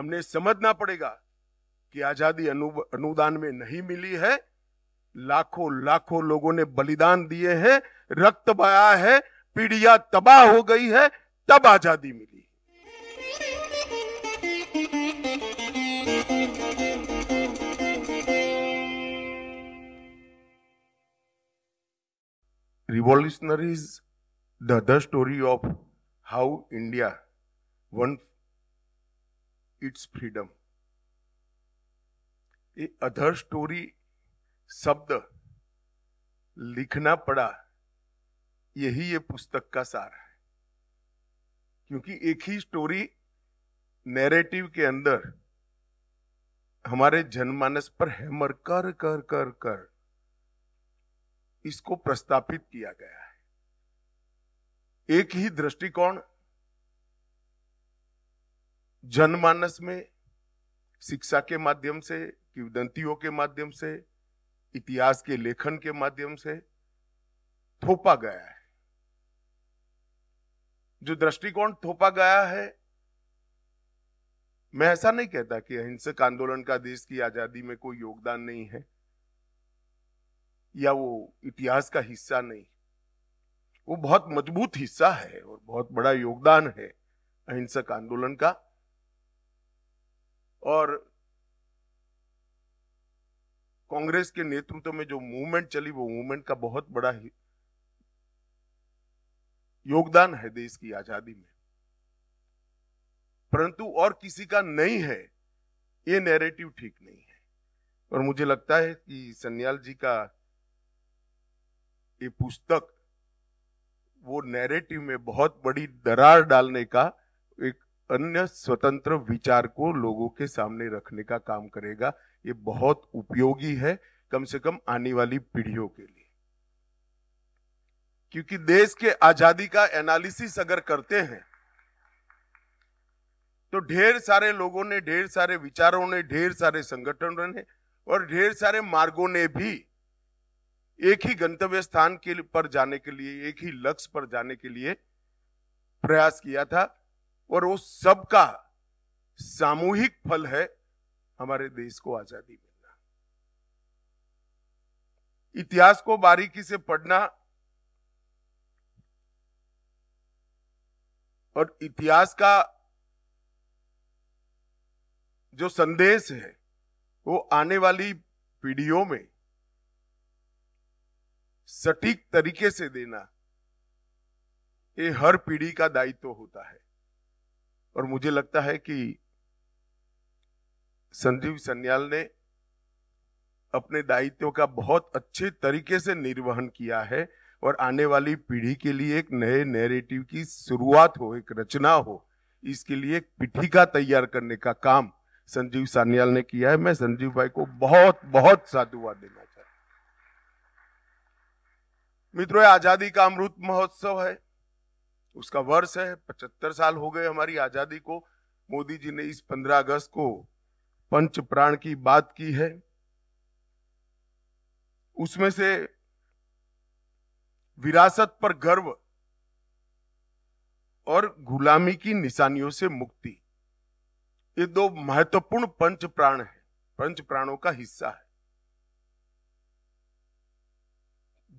हमने समझना पड़ेगा कि आजादी अनुदान में नहीं मिली है लाखों लाखों लोगों ने बलिदान दिए हैं रक्त बया है पीढ़िया तबाह हो गई है तब आजादी मिली revolutionaries the other story of how india won its freedom ये अधर स्टोरी शब्द लिखना पड़ा यही ये पुस्तक का सार है क्योंकि एक ही स्टोरी नैरेटिव के अंदर हमारे जनमानस पर हैमर कर कर कर कर इसको प्रस्तापित किया गया है एक ही दृष्टिकोण जनमानस में शिक्षा के माध्यम से किवदंतियों के माध्यम से इतिहास के लेखन के माध्यम से थोपा गया है जो दृष्टिकोण थोपा गया है मैं ऐसा नहीं कहता कि अहिंसक आंदोलन का देश की आजादी में कोई योगदान नहीं है या वो इतिहास का हिस्सा नहीं वो बहुत मजबूत हिस्सा है और बहुत बड़ा योगदान है अहिंसक आंदोलन का और कांग्रेस के नेतृत्व में जो मूवमेंट चली वो मूवमेंट का बहुत बड़ा ही योगदान है देश की आजादी में परंतु और किसी का नहीं है ये नैरेटिव ठीक नहीं है और मुझे लगता है कि सन्याल जी का ये पुस्तक वो नैरेटिव में बहुत बड़ी दरार डालने का अन्य स्वतंत्र विचार को लोगों के सामने रखने का काम करेगा ये बहुत उपयोगी है कम से कम आने वाली पीढ़ियों के लिए क्योंकि देश के आजादी का एनालिसिस अगर करते हैं तो ढेर सारे लोगों ने ढेर सारे विचारों ने ढेर सारे संगठनों ने और ढेर सारे मार्गों ने भी एक ही गंतव्य स्थान के पर जाने के लिए एक ही लक्ष्य पर जाने के लिए प्रयास किया था और वो सबका सामूहिक फल है हमारे देश को आजादी मिलना इतिहास को बारीकी से पढ़ना और इतिहास का जो संदेश है वो आने वाली पीढ़ियों में सटीक तरीके से देना ये हर पीढ़ी का दायित्व तो होता है और मुझे लगता है कि संजीव सन्याल ने अपने दायित्व का बहुत अच्छे तरीके से निर्वहन किया है और आने वाली पीढ़ी के लिए एक नए नैरेटिव की शुरुआत हो एक रचना हो इसके लिए एक पीठिका तैयार करने का काम संजीव सान्याल ने किया है मैं संजीव भाई को बहुत बहुत साधुवाद देना चाहता मित्रों आजादी का अमृत महोत्सव है उसका वर्ष है पचहत्तर साल हो गए हमारी आज़ादी को मोदी जी ने इस पंद्रह अगस्त को पंच प्राण की बात की है उसमें से विरासत पर गर्व और गुलामी की निशानियों से मुक्ति ये दो महत्वपूर्ण पंच प्राण है पंच प्राणों का हिस्सा है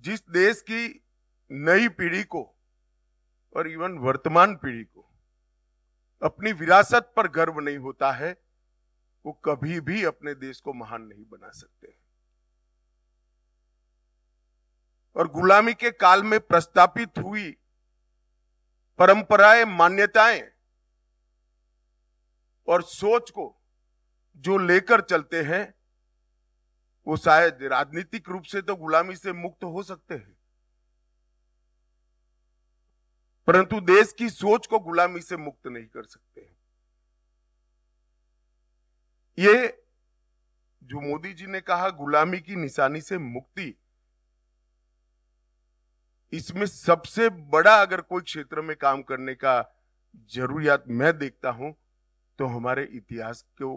जिस देश की नई पीढ़ी को और इवन वर्तमान पीढ़ी को अपनी विरासत पर गर्व नहीं होता है वो कभी भी अपने देश को महान नहीं बना सकते और गुलामी के काल में प्रस्तापित हुई परंपराएं मान्यताएं और सोच को जो लेकर चलते हैं वो शायद राजनीतिक रूप से तो गुलामी से मुक्त हो सकते हैं परंतु देश की सोच को गुलामी से मुक्त नहीं कर सकते ये जो मोदी जी ने कहा गुलामी की निशानी से मुक्ति इसमें सबसे बड़ा अगर कोई क्षेत्र में काम करने का जरूरियात मैं देखता हूं तो हमारे इतिहास को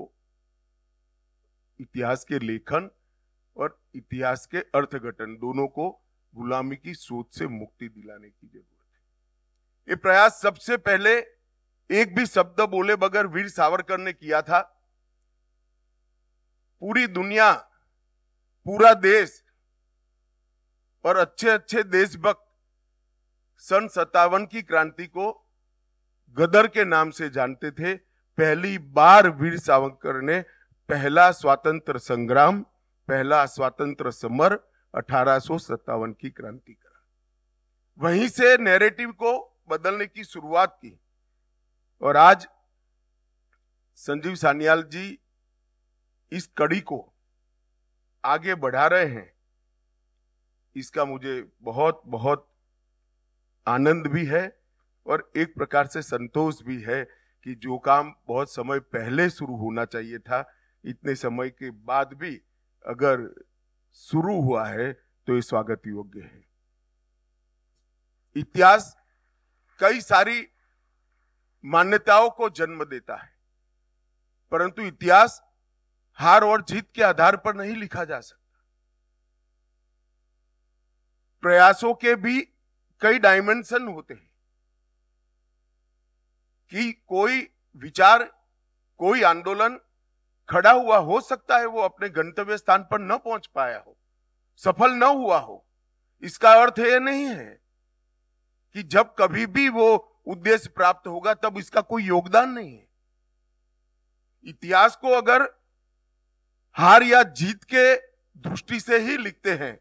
इतिहास के लेखन और इतिहास के घटन दोनों को गुलामी की सोच से मुक्ति दिलाने की जरूरत ये प्रयास सबसे पहले एक भी शब्द बोले बगैर वीर सावरकर ने किया था पूरी दुनिया पूरा देश और अच्छे अच्छे देशभक्त सन सत्तावन की क्रांति को गदर के नाम से जानते थे पहली बार वीर सावरकर ने पहला स्वतंत्र संग्राम पहला स्वतंत्र समर अठारह की क्रांति करा वहीं से नैरेटिव को बदलने की शुरुआत की और आज संजीव सान्याल जी इस कड़ी को आगे बढ़ा रहे हैं इसका मुझे बहुत बहुत आनंद भी है और एक प्रकार से संतोष भी है कि जो काम बहुत समय पहले शुरू होना चाहिए था इतने समय के बाद भी अगर शुरू हुआ है तो ये स्वागत योग्य है इतिहास कई सारी मान्यताओं को जन्म देता है परंतु इतिहास हार और जीत के आधार पर नहीं लिखा जा सकता प्रयासों के भी कई डायमेंशन होते हैं कि कोई विचार कोई आंदोलन खड़ा हुआ हो सकता है वो अपने गंतव्य स्थान पर न पहुंच पाया हो सफल न हुआ हो इसका अर्थ यह नहीं है कि जब कभी भी वो उद्देश्य प्राप्त होगा तब इसका कोई योगदान नहीं है इतिहास को अगर हार या जीत के दृष्टि से ही लिखते हैं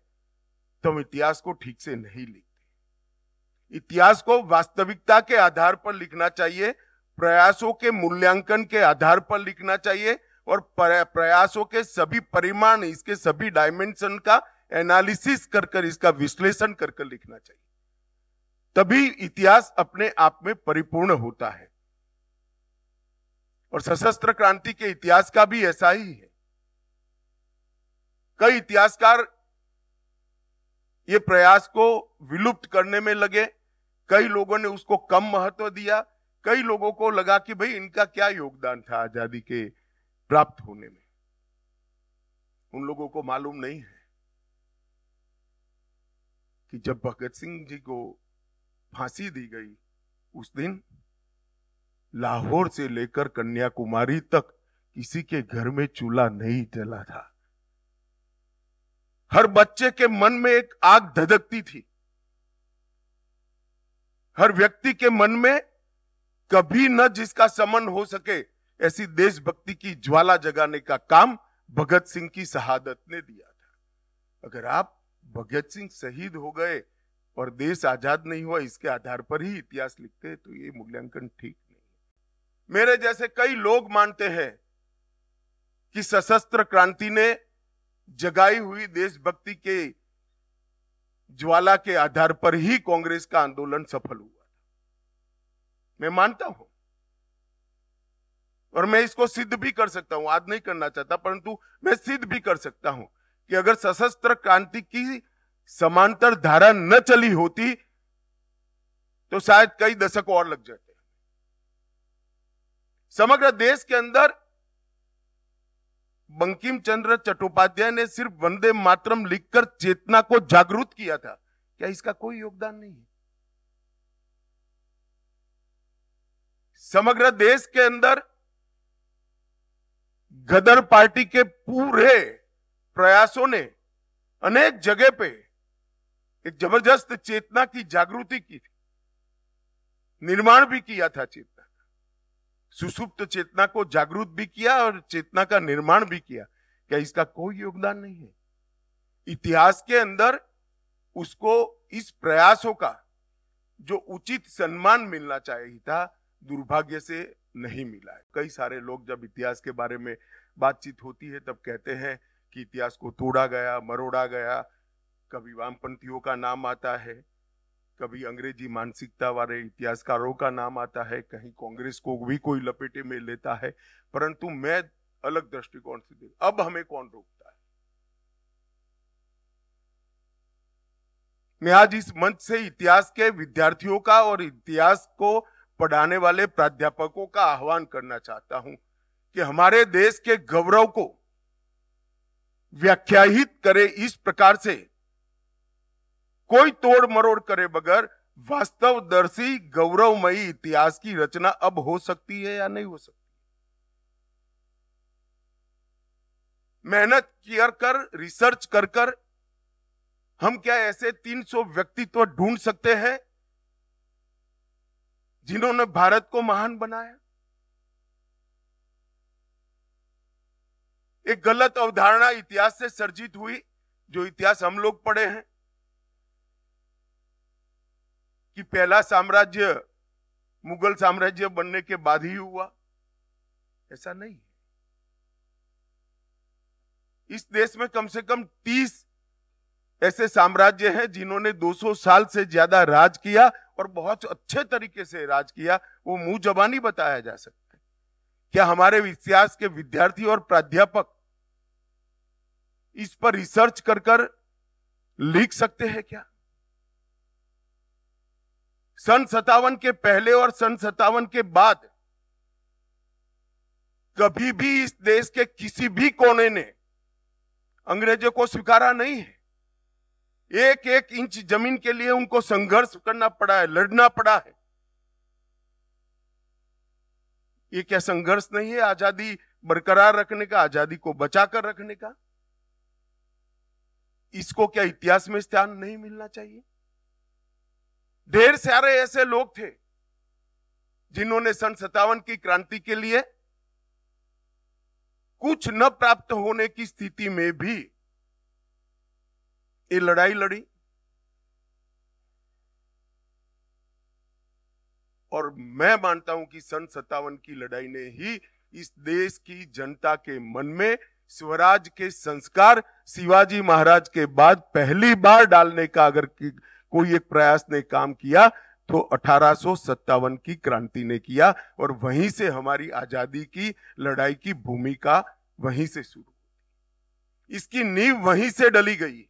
तो हम इतिहास को ठीक से नहीं लिखते इतिहास को वास्तविकता के आधार पर लिखना चाहिए प्रयासों के मूल्यांकन के आधार पर लिखना चाहिए और प्रयासों के सभी परिमाण इसके सभी डायमेंशन का एनालिसिस कर इसका विश्लेषण कर लिखना चाहिए तभी इतिहास अपने आप में परिपूर्ण होता है और सशस्त्र क्रांति के इतिहास का भी ऐसा ही है कई इतिहासकार ये प्रयास को विलुप्त करने में लगे कई लोगों ने उसको कम महत्व दिया कई लोगों को लगा कि भाई इनका क्या योगदान था आजादी के प्राप्त होने में उन लोगों को मालूम नहीं है कि जब भगत सिंह जी को फांसी दी गई उस दिन लाहौर से लेकर कन्याकुमारी तक किसी के घर में चूल्हा नहीं जला था हर बच्चे के मन में एक आग धधकती थी हर व्यक्ति के मन में कभी न जिसका समन हो सके ऐसी देशभक्ति की ज्वाला जगाने का काम भगत सिंह की शहादत ने दिया था अगर आप भगत सिंह शहीद हो गए और देश आजाद नहीं हुआ इसके आधार पर ही इतिहास लिखते हैं तो ये मूल्यांकन ठीक नहीं मेरे जैसे कई लोग मानते हैं कि सशस्त्र क्रांति ने जगाई हुई देशभक्ति के ज्वाला के आधार पर ही कांग्रेस का आंदोलन सफल हुआ मैं मानता हूं और मैं इसको सिद्ध भी कर सकता हूं आज नहीं करना चाहता परंतु मैं सिद्ध भी कर सकता हूं कि अगर सशस्त्र क्रांति की समांतर धारा न चली होती तो शायद कई दशक और लग जाते समग्र देश के अंदर बंकिम चंद्र चट्टोपाध्याय ने सिर्फ वंदे मातरम लिखकर चेतना को जागरूक किया था क्या इसका कोई योगदान नहीं है समग्र देश के अंदर गदर पार्टी के पूरे प्रयासों ने अनेक जगह पे एक जबरदस्त चेतना की जागृति की थी निर्माण भी किया था चेतना सुसुप्त चेतना को जागृत भी किया और चेतना का निर्माण भी किया क्या इसका कोई योगदान नहीं है इतिहास के अंदर उसको इस प्रयासों का जो उचित सम्मान मिलना चाहिए था दुर्भाग्य से नहीं मिला है कई सारे लोग जब इतिहास के बारे में बातचीत होती है तब कहते हैं कि इतिहास को तोड़ा गया मरोड़ा गया कभी वामपंथियों का नाम आता है कभी अंग्रेजी मानसिकता वाले इतिहासकारों का नाम आता है कहीं कांग्रेस को भी कोई लपेटे में लेता है परंतु मैं अलग दृष्टिकोण से देख अब हमें कौन रोकता है मैं आज इस मंच से इतिहास के विद्यार्थियों का और इतिहास को पढ़ाने वाले प्राध्यापकों का आह्वान करना चाहता हूं कि हमारे देश के गौरव को व्याख्यात करे इस प्रकार से कोई तोड़ मरोड़ करे बगैर वास्तव दर्शी गौरवमयी इतिहास की रचना अब हो सकती है या नहीं हो सकती मेहनत किया कर रिसर्च कर कर हम क्या ऐसे 300 व्यक्तित्व ढूंढ सकते हैं जिन्होंने भारत को महान बनाया एक गलत अवधारणा इतिहास से सर्जित हुई जो इतिहास हम लोग पढ़े हैं कि पहला साम्राज्य मुगल साम्राज्य बनने के बाद ही हुआ ऐसा नहीं है इस देश में कम से कम तीस ऐसे साम्राज्य हैं जिन्होंने 200 साल से ज्यादा राज किया और बहुत अच्छे तरीके से राज किया वो मुंह जबानी बताया जा सकता है क्या हमारे इतिहास के विद्यार्थी और प्राध्यापक इस पर रिसर्च कर कर लिख सकते हैं क्या सन सत्तावन के पहले और सन सत्तावन के बाद कभी भी इस देश के किसी भी कोने ने अंग्रेजों को स्वीकारा नहीं है एक एक इंच जमीन के लिए उनको संघर्ष करना पड़ा है लड़ना पड़ा है ये क्या संघर्ष नहीं है आजादी बरकरार रखने का आजादी को बचाकर रखने का इसको क्या इतिहास में स्थान नहीं मिलना चाहिए ढेर सारे ऐसे लोग थे जिन्होंने सन सत्तावन की क्रांति के लिए कुछ न प्राप्त होने की स्थिति में भी ये लड़ाई लड़ी और मैं मानता हूं कि सन सत्तावन की लड़ाई ने ही इस देश की जनता के मन में स्वराज के संस्कार शिवाजी महाराज के बाद पहली बार डालने का अगर कोई एक प्रयास ने काम किया तो अठारह की क्रांति ने किया और वहीं से हमारी आजादी की लड़ाई की भूमिका वहीं से शुरू इसकी नींव वहीं से डली गई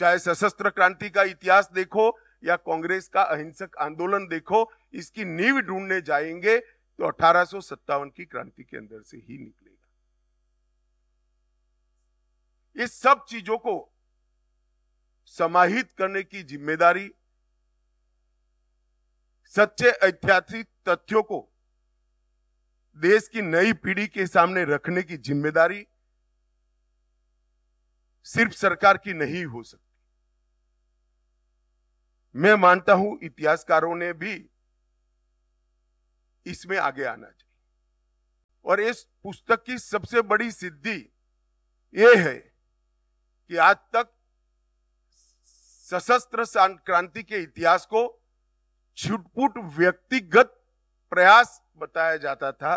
चाहे सशस्त्र क्रांति का इतिहास देखो या कांग्रेस का अहिंसक आंदोलन देखो इसकी नींव ढूंढने जाएंगे तो अठारह की क्रांति के अंदर से ही निकलेगा इस सब चीजों को समाहित करने की जिम्मेदारी सच्चे ऐतिहासिक तथ्यों को देश की नई पीढ़ी के सामने रखने की जिम्मेदारी सिर्फ सरकार की नहीं हो सकती मैं मानता हूं इतिहासकारों ने भी इसमें आगे आना चाहिए और इस पुस्तक की सबसे बड़ी सिद्धि यह है कि आज तक सशस्त्र क्रांति के इतिहास को छुटपुट व्यक्तिगत प्रयास बताया जाता था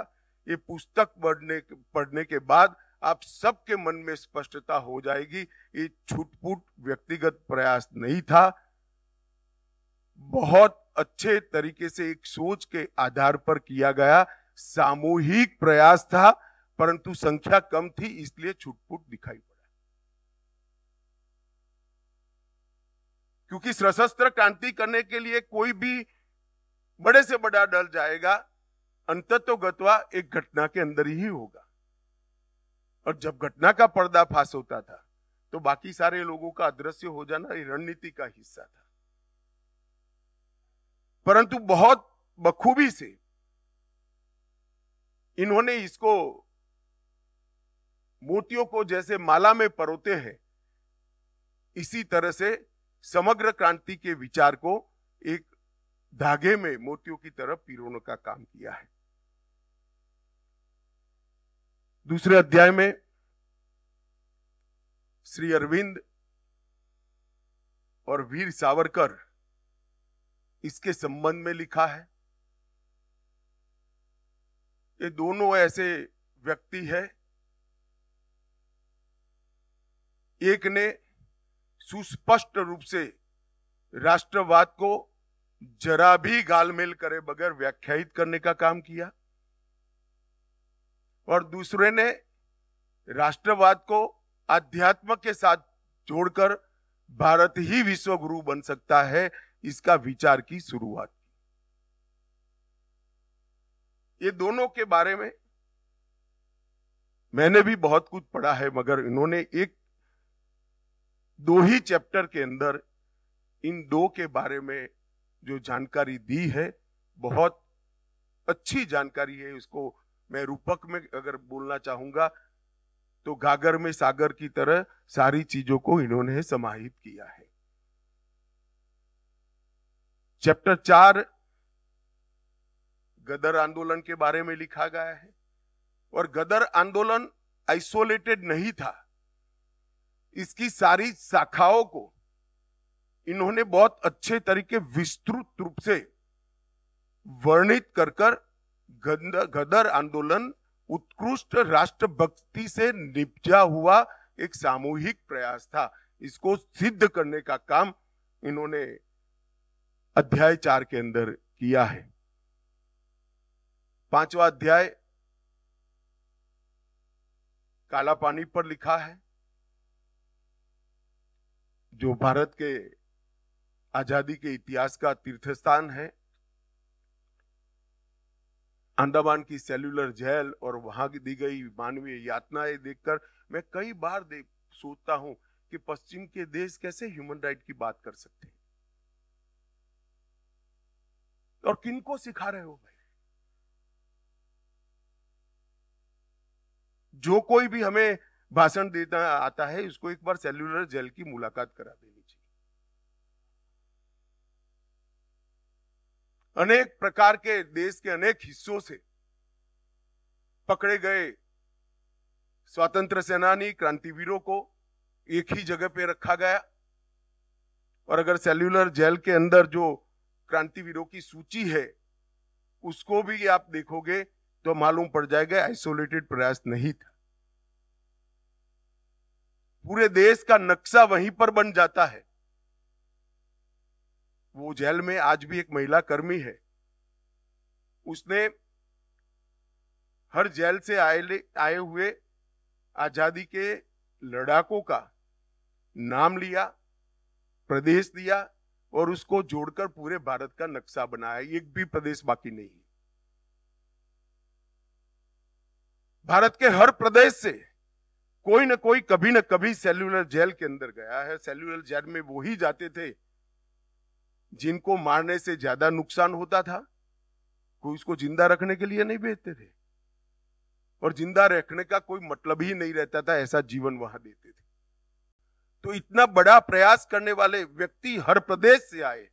ये पुस्तक पढ़ने पढ़ने के बाद आप सबके मन में स्पष्टता हो जाएगी ये छुटपुट व्यक्तिगत प्रयास नहीं था बहुत अच्छे तरीके से एक सोच के आधार पर किया गया सामूहिक प्रयास था परंतु संख्या कम थी इसलिए छुटपुट दिखाई क्योंकि सशस्त्र क्रांति करने के लिए कोई भी बड़े से बड़ा डर जाएगा अंत तो गतवा एक घटना के अंदर ही होगा और जब घटना का पर्दाफाश होता था तो बाकी सारे लोगों का अदृश्य हो जाना रणनीति का हिस्सा था परंतु बहुत बखूबी से इन्होंने इसको मोतियों को जैसे माला में परोते हैं इसी तरह से समग्र क्रांति के विचार को एक धागे में मोतियों की तरफ पिरोने का काम किया है दूसरे अध्याय में श्री अरविंद और वीर सावरकर इसके संबंध में लिखा है ये दोनों ऐसे व्यक्ति है एक ने सुस्पष्ट रूप से राष्ट्रवाद को जरा भी गालमेल करे बगैर व्याख्यात करने का काम किया और दूसरे ने राष्ट्रवाद को अध्यात्म के साथ जोड़कर भारत ही विश्व गुरु बन सकता है इसका विचार की शुरुआत की ये दोनों के बारे में मैंने भी बहुत कुछ पढ़ा है मगर इन्होंने एक दो ही चैप्टर के अंदर इन दो के बारे में जो जानकारी दी है बहुत अच्छी जानकारी है इसको मैं रूपक में अगर बोलना चाहूंगा तो गागर में सागर की तरह सारी चीजों को इन्होंने समाहित किया है चैप्टर चार गदर आंदोलन के बारे में लिखा गया है और गदर आंदोलन आइसोलेटेड नहीं था इसकी सारी शाखाओं को इन्होंने बहुत अच्छे तरीके विस्तृत रूप से वर्णित कर कर गदर आंदोलन उत्कृष्ट राष्ट्र भक्ति से निपजा हुआ एक सामूहिक प्रयास था इसको सिद्ध करने का काम इन्होंने अध्याय चार के अंदर किया है पांचवा अध्याय काला पानी पर लिखा है जो भारत के आजादी के इतिहास का तीर्थ स्थान है अंडमान की सेल्यूलर जेल और वहां की दी गई मानवीय यातनाएं देखकर मैं कई बार देख सोचता हूं कि पश्चिम के देश कैसे ह्यूमन राइट की बात कर सकते हैं और किनको सिखा रहे हो भाई जो कोई भी हमें भाषण देना आता है उसको एक बार सेल्यूलर जेल की मुलाकात करा देनी चाहिए अनेक प्रकार के देश के अनेक हिस्सों से पकड़े गए स्वतंत्र सेनानी क्रांतिवीरों को एक ही जगह पे रखा गया और अगर सेल्यूलर जेल के अंदर जो क्रांतिवीरों की सूची है उसको भी आप देखोगे तो मालूम पड़ जाएगा आइसोलेटेड प्रयास नहीं था पूरे देश का नक्शा वहीं पर बन जाता है वो जेल में आज भी एक महिला कर्मी है उसने हर जेल से आए आए हुए आजादी के लड़ाकों का नाम लिया प्रदेश दिया और उसको जोड़कर पूरे भारत का नक्शा बनाया एक भी प्रदेश बाकी नहीं भारत के हर प्रदेश से कोई ना कोई कभी ना कभी सेल्यूलर जेल के अंदर गया है सेल्यूलर जेल में वो ही जाते थे जिनको मारने से ज्यादा नुकसान होता था कोई उसको जिंदा रखने के लिए नहीं भेजते थे और जिंदा रखने का कोई मतलब ही नहीं रहता था ऐसा जीवन वहां देते थे तो इतना बड़ा प्रयास करने वाले व्यक्ति हर प्रदेश से आए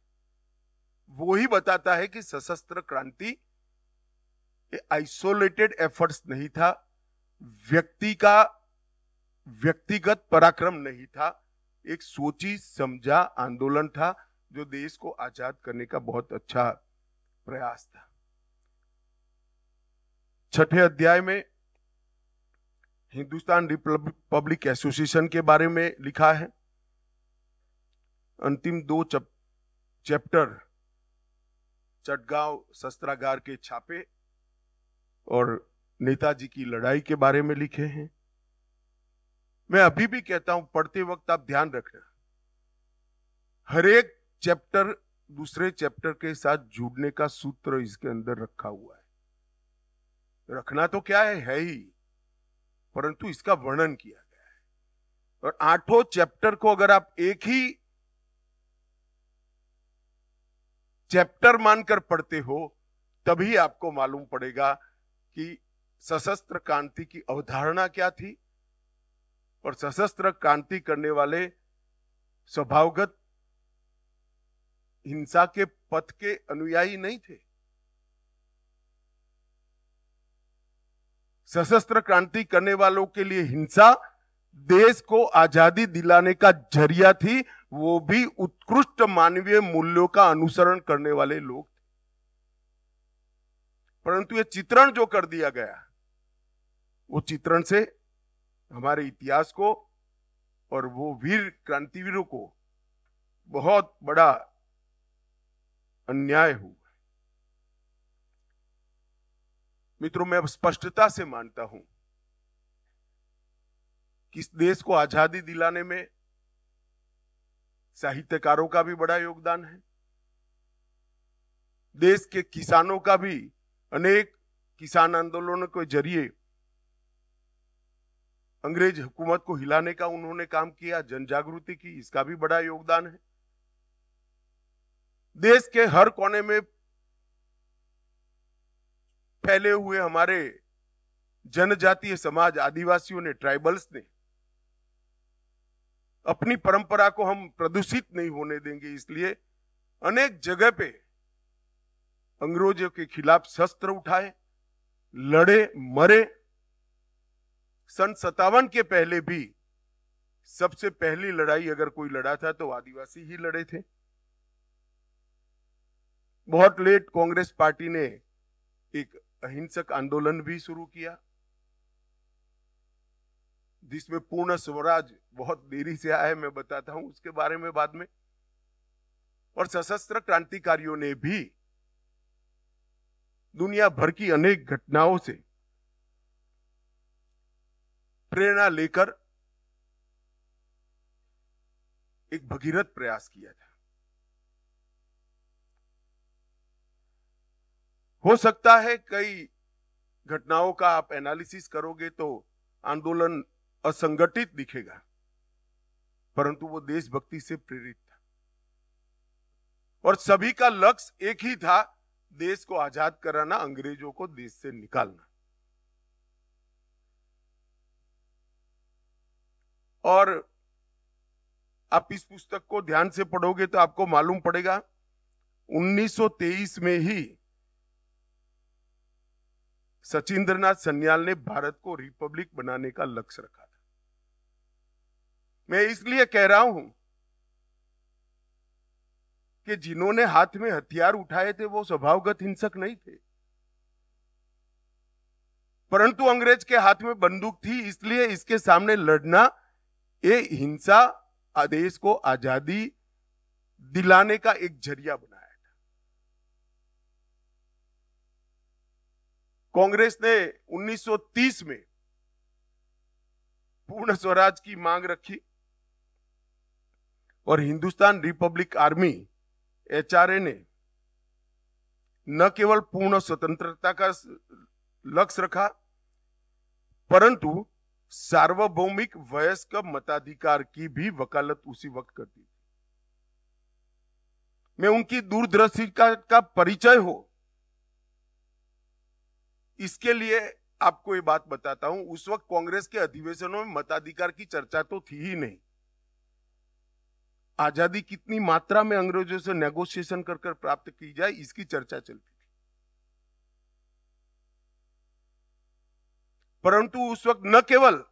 वो ही बताता है कि सशस्त्र क्रांति आइसोलेटेड एफर्ट्स नहीं था व्यक्ति का व्यक्तिगत पराक्रम नहीं था एक सोची समझा आंदोलन था जो देश को आजाद करने का बहुत अच्छा प्रयास था छठे अध्याय में हिंदुस्तान रिपब्लिक एसोसिएशन के बारे में लिखा है अंतिम दो चैप्टर चटगांव शस्त्रागार के छापे और नेताजी की लड़ाई के बारे में लिखे हैं मैं अभी भी कहता हूं पढ़ते वक्त आप ध्यान रखना हरेक चैप्टर दूसरे चैप्टर के साथ जुड़ने का सूत्र इसके अंदर रखा हुआ है रखना तो क्या है, है ही परंतु इसका वर्णन किया गया है और आठों चैप्टर को अगर आप एक ही चैप्टर मानकर पढ़ते हो तभी आपको मालूम पड़ेगा कि सशस्त्र क्रांति की अवधारणा क्या थी और सशस्त्र क्रांति करने वाले स्वभावगत हिंसा के पथ के अनुयायी नहीं थे सशस्त्र क्रांति करने वालों के लिए हिंसा देश को आजादी दिलाने का जरिया थी वो भी उत्कृष्ट मानवीय मूल्यों का अनुसरण करने वाले लोग थे परंतु ये चित्रण जो कर दिया गया वो चित्रण से हमारे इतिहास को और वो वीर क्रांतिवीरों को बहुत बड़ा अन्याय हुआ मित्रों मैं अब स्पष्टता से मानता हूं कि इस देश को आजादी दिलाने में साहित्यकारों का भी बड़ा योगदान है देश के किसानों का भी अनेक किसान आंदोलनों के जरिए अंग्रेज हुकूमत को हिलाने का उन्होंने काम किया जन जागृति की इसका भी बड़ा योगदान है देश के हर कोने में फैले हुए हमारे जनजातीय समाज आदिवासियों ने ट्राइबल्स ने अपनी परंपरा को हम प्रदूषित नहीं होने देंगे इसलिए अनेक जगह पे अंग्रेजों के खिलाफ शस्त्र उठाए लड़े मरे सन सतावन के पहले भी सबसे पहली लड़ाई अगर कोई लड़ा था तो आदिवासी ही लड़े थे बहुत लेट कांग्रेस पार्टी ने एक अहिंसक आंदोलन भी शुरू किया जिसमें पूर्ण स्वराज बहुत देरी से आया मैं बताता हूं उसके बारे में बाद में और सशस्त्र क्रांतिकारियों ने भी दुनिया भर की अनेक घटनाओं से प्रेरणा लेकर एक भगीरथ प्रयास किया था हो सकता है कई घटनाओं का आप एनालिसिस करोगे तो आंदोलन असंगठित दिखेगा परंतु वो देशभक्ति से प्रेरित था और सभी का लक्ष्य एक ही था देश को आजाद कराना अंग्रेजों को देश से निकालना और आप इस पुस्तक को ध्यान से पढ़ोगे तो आपको मालूम पड़ेगा 1923 में ही सचिंद्र नाथ सन्याल ने भारत को रिपब्लिक बनाने का लक्ष्य रखा था मैं इसलिए कह रहा हूं कि जिन्होंने हाथ में हथियार उठाए थे वो स्वभावगत हिंसक नहीं थे परंतु अंग्रेज के हाथ में बंदूक थी इसलिए इसके सामने लड़ना ये हिंसा आदेश को आजादी दिलाने का एक जरिया बनाया था कांग्रेस ने 1930 में पूर्ण स्वराज की मांग रखी और हिंदुस्तान रिपब्लिक आर्मी एच ने न केवल पूर्ण स्वतंत्रता का लक्ष्य रखा परंतु सार्वभौमिक वयस्क मताधिकार की भी वकालत उसी वक्त करती थी मैं उनकी दूरदृष्टि का, का परिचय हो इसके लिए आपको ये बात बताता हूं उस वक्त कांग्रेस के अधिवेशनों में मताधिकार की चर्चा तो थी ही नहीं आजादी कितनी मात्रा में अंग्रेजों से नेगोशिएशन कर कर प्राप्त की जाए इसकी चर्चा चलती परंतु उस वक्त न केवल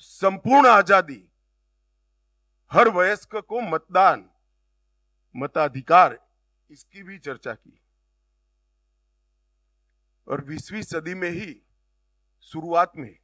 संपूर्ण आजादी हर वयस्क को मतदान मताधिकार इसकी भी चर्चा की और 20वीं सदी में ही शुरुआत में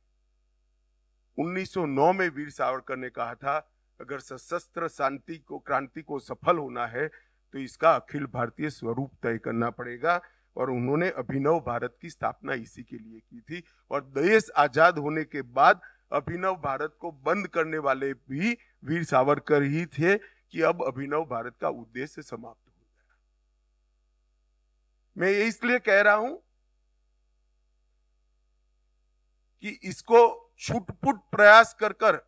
1909 में वीर सावरकर ने कहा था अगर सशस्त्र शांति को क्रांति को सफल होना है तो इसका अखिल भारतीय स्वरूप तय करना पड़ेगा और उन्होंने अभिनव भारत की स्थापना इसी के लिए की थी और देश आजाद होने के बाद अभिनव भारत को बंद करने वाले भी वीर सावरकर ही थे कि अब अभिनव भारत का उद्देश्य समाप्त हो गया मैं ये इसलिए कह रहा हूं कि इसको छुटपुट प्रयास कर कर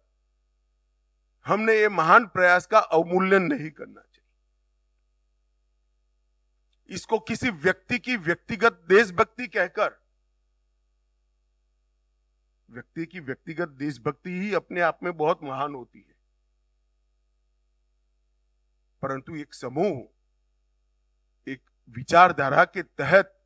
हमने ये महान प्रयास का अवमूल्यन नहीं करना इसको किसी व्यक्ति की व्यक्तिगत देशभक्ति कहकर व्यक्ति की व्यक्तिगत देशभक्ति ही अपने आप में बहुत महान होती है परंतु एक समूह एक विचारधारा के तहत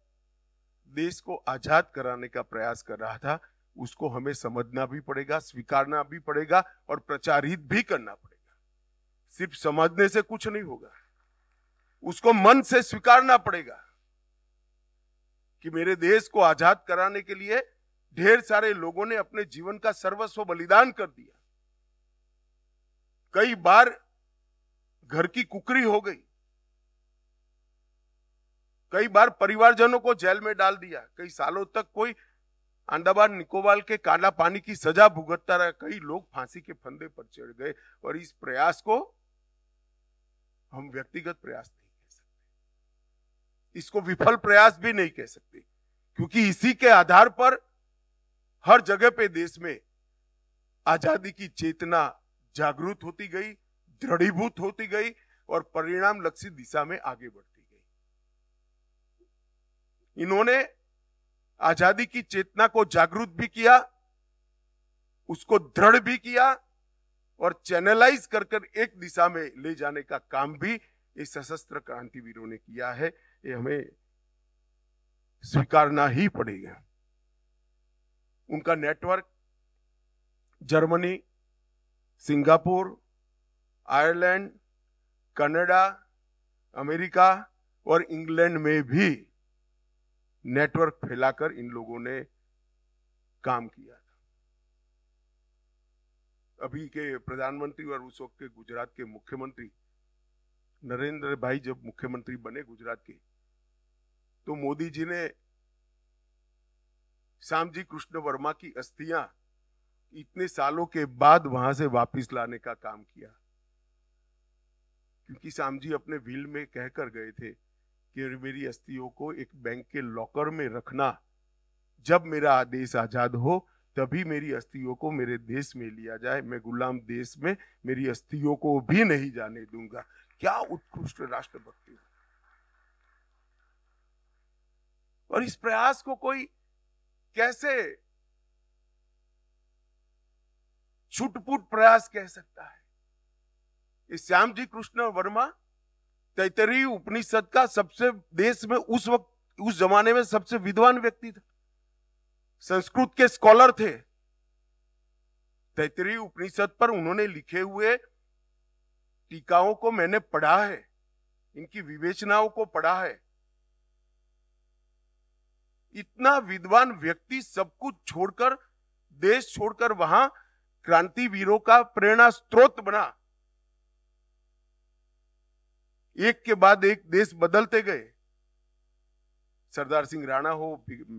देश को आजाद कराने का प्रयास कर रहा था उसको हमें समझना भी पड़ेगा स्वीकारना भी पड़ेगा और प्रचारित भी करना पड़ेगा सिर्फ समझने से कुछ नहीं होगा उसको मन से स्वीकारना पड़ेगा कि मेरे देश को आजाद कराने के लिए ढेर सारे लोगों ने अपने जीवन का सर्वस्व बलिदान कर दिया कई बार घर की कुकरी हो गई कई बार परिवारजनों को जेल में डाल दिया कई सालों तक कोई अंडाबार निकोबाल के काला पानी की सजा भुगतता रहा कई लोग फांसी के फंदे पर चढ़ गए और इस प्रयास को हम व्यक्तिगत प्रयास थे इसको विफल प्रयास भी नहीं कह सकते क्योंकि इसी के आधार पर हर जगह पे देश में आजादी की चेतना जागरूक होती गई दृढ़ीभूत होती गई और परिणाम लक्षित दिशा में आगे बढ़ती गई इन्होंने आजादी की चेतना को जागरूक भी किया उसको दृढ़ भी किया और चैनलाइज कर एक दिशा में ले जाने का काम भी इस सशस्त्र क्रांतिवीरों ने किया है ये हमें स्वीकारना ही पड़ेगा उनका network Germany Singapore Ireland Canada America और इंग्लैंड में भी नेटवर्क फैलाकर इन लोगों ने काम किया अभी के प्रधानमंत्री और उस वक्त के गुजरात के मुख्यमंत्री नरेंद्र भाई जब मुख्यमंत्री बने गुजरात के तो मोदी जी ने श्याम जी कृष्ण वर्मा की अस्थियां इतने सालों के बाद वहां से वापस लाने का काम किया क्योंकि श्याम जी अपने व्हील में कहकर गए थे कि मेरी अस्थियों को एक बैंक के लॉकर में रखना जब मेरा आदेश आजाद हो तभी मेरी अस्थियों को मेरे देश में लिया जाए मैं गुलाम देश में मेरी अस्थियों को भी नहीं जाने दूंगा क्या उत्कृष्ट राष्ट्रभक्त और इस प्रयास को कोई कैसे छुटपुट प्रयास कह सकता है इस श्याम जी कृष्ण वर्मा तैतरी उपनिषद का सबसे देश में उस वक्त उस जमाने में सबसे विद्वान व्यक्ति था संस्कृत के स्कॉलर थे तैतरी उपनिषद पर उन्होंने लिखे हुए टीकाओं को मैंने पढ़ा है इनकी विवेचनाओं को पढ़ा है इतना विद्वान व्यक्ति सब कुछ छोड़कर देश छोड़कर वहां क्रांतिवीरों का प्रेरणा स्रोत बना एक के बाद एक देश बदलते गए सरदार सिंह राणा हो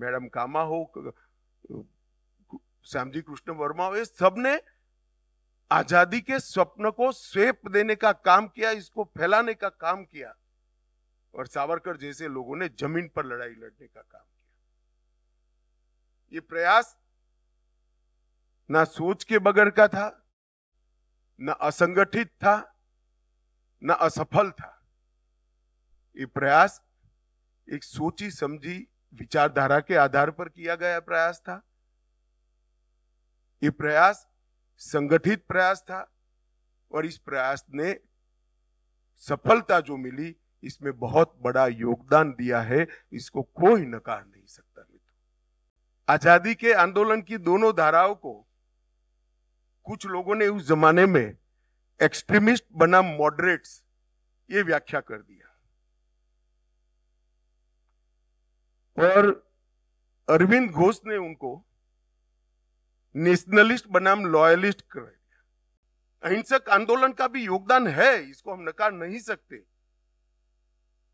मैडम कामा हो श्यामजी कृष्ण वर्मा हो ये सबने आजादी के स्वप्न को स्वेप देने का काम किया इसको फैलाने का काम किया और सावरकर जैसे लोगों ने जमीन पर लड़ाई लड़ने का काम ये प्रयास ना सोच के बगैर का था ना असंगठित था ना असफल था ये प्रयास एक सोची समझी विचारधारा के आधार पर किया गया प्रयास था ये प्रयास संगठित प्रयास था और इस प्रयास ने सफलता जो मिली इसमें बहुत बड़ा योगदान दिया है इसको कोई नकार नहीं सकता आजादी के आंदोलन की दोनों धाराओं को कुछ लोगों ने उस जमाने में एक्सट्रीमिस्ट बनाम मॉडरेट्स ये व्याख्या कर दिया और अरविंद घोष ने उनको नेशनलिस्ट बनाम लॉयलिस्ट कर दिया अहिंसक आंदोलन का भी योगदान है इसको हम नकार नहीं सकते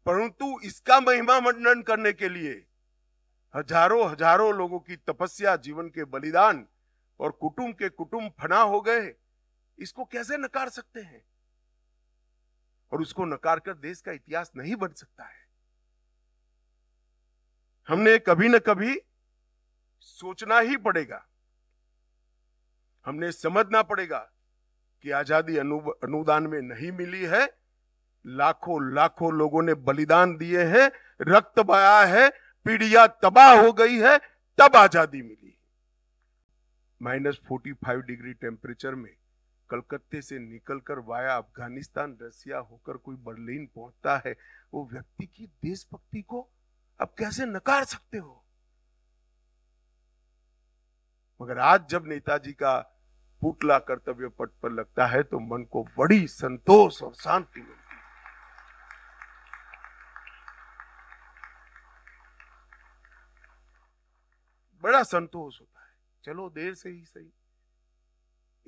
परंतु इसका महिमा मंडन करने के लिए हजारों हजारों लोगों की तपस्या जीवन के बलिदान और कुटुंब के कुटुंब फना हो गए इसको कैसे नकार सकते हैं और उसको नकार कर देश का इतिहास नहीं बन सकता है हमने कभी न कभी सोचना ही पड़ेगा हमने समझना पड़ेगा कि आजादी अनु, अनुदान में नहीं मिली है लाखों लाखों लोगों ने बलिदान दिए हैं रक्त बया है पीढ़िया तबाह हो गई है तब आजादी मिली minus forty five degree temperature में कलकत्ते से निकलकर वाया अफगानिस्तान रसिया होकर कोई बर्लिन पहुंचता है वो व्यक्ति की देशभक्ति को आप कैसे नकार सकते हो मगर आज जब नेताजी का पुतला कर्तव्य पट पर लगता है तो मन को बड़ी संतोष और शांति मिलती बड़ा संतोष होता है चलो देर से ही सही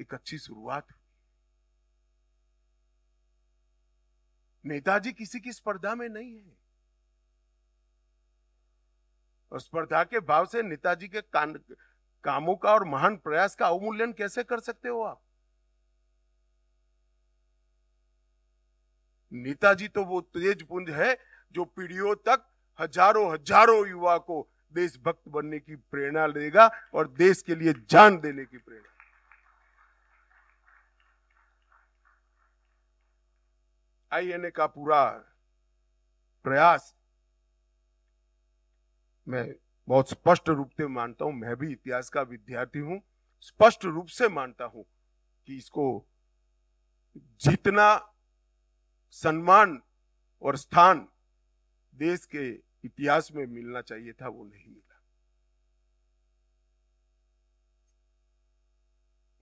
एक अच्छी शुरुआत नेताजी किसी की स्पर्धा में नहीं है और स्पर्धा के भाव से नेताजी के कान, कामों का और महान प्रयास का अवमूल्यन कैसे कर सकते हो आप नेताजी तो वो तेज पुंज है जो पीढ़ियों तक हजारों हजारों युवा को देशभक्त बनने की प्रेरणा देगा और देश के लिए जान देने की प्रेरणा आईएनए का पूरा प्रयास मैं बहुत स्पष्ट रूप से मानता हूं मैं भी इतिहास का विद्यार्थी हूं स्पष्ट रूप से मानता हूं कि इसको जितना सम्मान और स्थान देश के इतिहास में मिलना चाहिए था वो नहीं मिला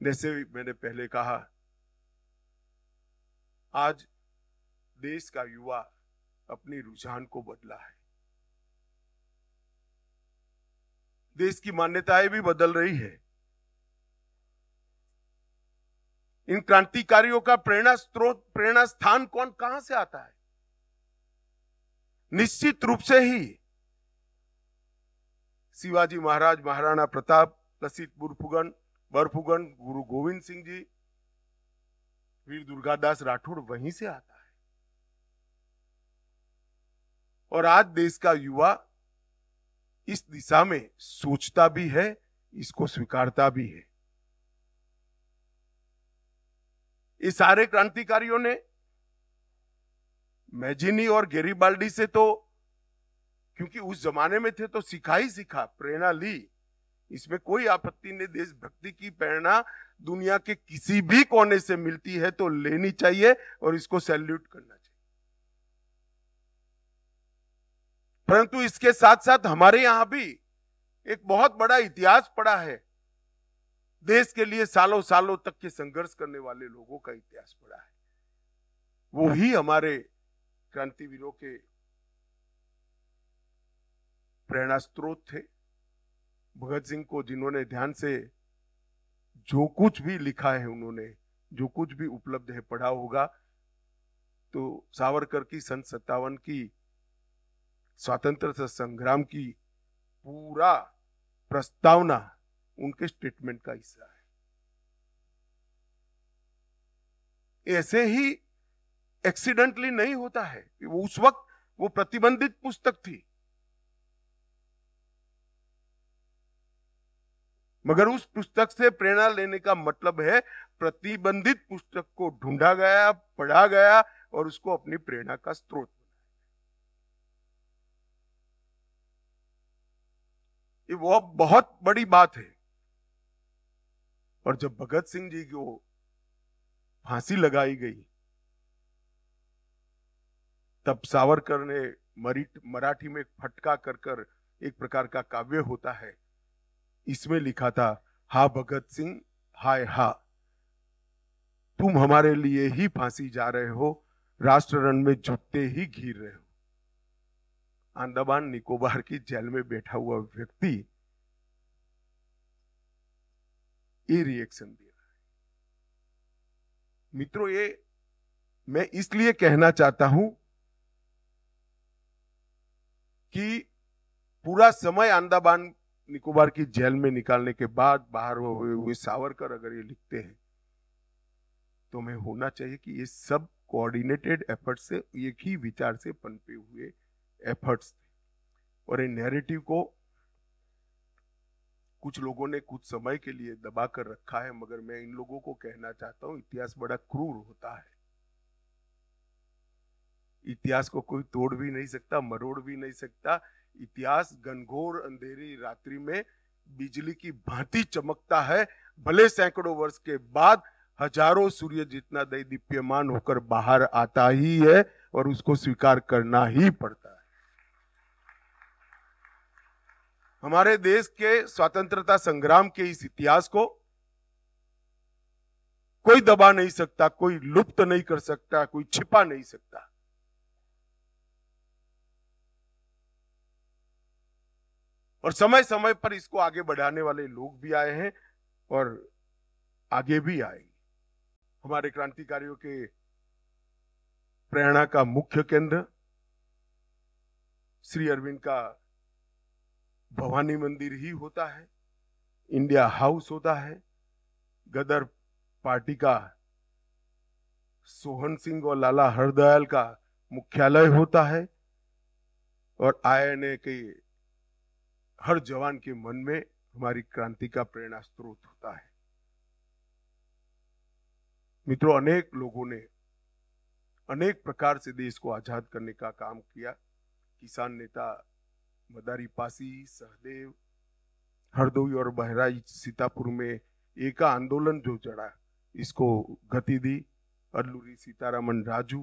जैसे मैंने पहले कहा आज देश का युवा अपनी रुझान को बदला है देश की मान्यताएं भी बदल रही है इन क्रांतिकारियों का प्रेरणा स्रोत प्रेरणा स्थान कौन कहां से आता है निश्चित रूप से ही शिवाजी महाराज महाराणा प्रताप लसित बुरफुगन बरफुगन गुरु गोविंद सिंह जी वीर दुर्गादास राठौड़ वहीं से आता है और आज देश का युवा इस दिशा में सोचता भी है इसको स्वीकारता भी है ये सारे क्रांतिकारियों ने मैजिनी और गेरीबाल्डी से तो क्योंकि उस जमाने में थे तो सिखा ही सिखा प्रेरणा ली इसमें कोई आपत्ति नहीं देशभक्ति की प्रेरणा दुनिया के किसी भी कोने से मिलती है तो लेनी चाहिए और इसको सैल्यूट करना चाहिए परंतु इसके साथ साथ हमारे यहां भी एक बहुत बड़ा इतिहास पड़ा है देश के लिए सालों सालों तक के संघर्ष करने वाले लोगों का इतिहास पड़ा है वो ही हमारे क्रांतिवीरों के प्रेरणा स्रोत थे भगत सिंह को जिन्होंने ध्यान से जो कुछ भी लिखा है उन्होंने जो कुछ भी उपलब्ध है पढ़ा होगा तो सावरकर की सन सत्तावन की स्वतंत्रता संग्राम की पूरा प्रस्तावना उनके स्टेटमेंट का हिस्सा है ऐसे ही एक्सीडेंटली नहीं होता है उस वक्त वो प्रतिबंधित पुस्तक थी मगर उस पुस्तक से प्रेरणा लेने का मतलब है प्रतिबंधित पुस्तक को ढूंढा गया पढ़ा गया और उसको अपनी प्रेरणा का स्रोत ये वो बहुत बड़ी बात है और जब भगत सिंह जी को फांसी लगाई गई तब सावरकर ने मराठी में फटका कर कर एक प्रकार का काव्य होता है इसमें लिखा था हा भगत सिंह हाय हा तुम हमारे लिए ही फांसी जा रहे हो राष्ट्र रण में झुकते ही घिर रहे हो अंडमान निकोबार की जेल में बैठा हुआ व्यक्ति ये रिएक्शन दे रहा है मित्रों ये मैं इसलिए कहना चाहता हूं कि पूरा समय आंदाबान निकोबार की जेल में निकालने के बाद बाहर हुए हुए सावरकर अगर ये लिखते हैं तो हमें होना चाहिए कि ये सब कोऑर्डिनेटेड एफर्ट से एक ही विचार से पनपे हुए एफर्ट्स और ये नैरेटिव को कुछ लोगों ने कुछ समय के लिए दबा कर रखा है मगर मैं इन लोगों को कहना चाहता हूँ इतिहास बड़ा क्रूर होता है इतिहास को कोई तोड़ भी नहीं सकता मरोड़ भी नहीं सकता इतिहास घनघोर अंधेरी रात्रि में बिजली की भांति चमकता है भले सैकड़ों वर्ष के बाद हजारों सूर्य जितना दई दीप्यमान होकर बाहर आता ही है और उसको स्वीकार करना ही पड़ता है हमारे देश के स्वतंत्रता संग्राम के इस इतिहास को कोई दबा नहीं सकता कोई लुप्त नहीं कर सकता कोई छिपा नहीं सकता और समय समय पर इसको आगे बढ़ाने वाले लोग भी आए हैं और आगे भी आएंगे हमारे क्रांतिकारियों के प्रेरणा का मुख्य केंद्र श्री अरविंद का भवानी मंदिर ही होता है इंडिया हाउस होता है गदर पार्टी का सोहन सिंह और लाला हरदयाल का मुख्यालय होता है और आई के हर जवान के मन में हमारी क्रांति का प्रेरणा स्रोत होता है मित्रों अनेक लोगों ने अनेक प्रकार से देश को आजाद करने का काम किया किसान नेता मदारी पासी सहदेव हरदोई और बहराइच सीतापुर में एका आंदोलन जो चढ़ा इसको गति दी अल्लूरी सीतारामन राजू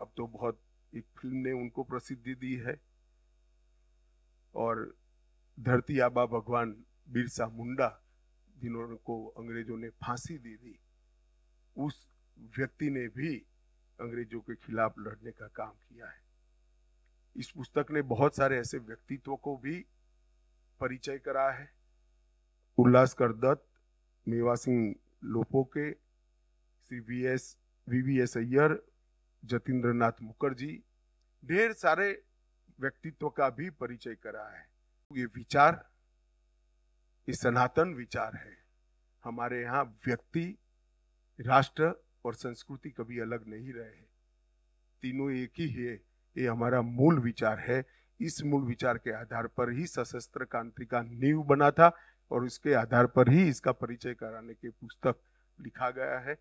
अब तो बहुत एक फिल्म ने उनको प्रसिद्धि दी है और धरती आबा भगवान बिरसा मुंडा जिन्होंने को अंग्रेजों ने फांसी दे दी उस व्यक्ति ने भी अंग्रेजों के खिलाफ लड़ने का काम किया है इस पुस्तक ने बहुत सारे ऐसे व्यक्तित्व को भी परिचय करा है Ullaskar Dutt Mewa Singh Lopoke Shri V S V V S Aiyar Jatindra Nath Mukherjee ढेर सारे व्यक्तित्व का भी परिचय कराया है ये विचार ये सनातन विचार है हमारे यहाँ व्यक्ति राष्ट्र और संस्कृति कभी अलग नहीं रहे हैं तीनों एक ही है ये हमारा मूल विचार है इस मूल विचार के आधार पर ही सशस्त्र क्रांति का नींव बना था और उसके आधार पर ही इसका परिचय कराने के पुस्तक लिखा गया है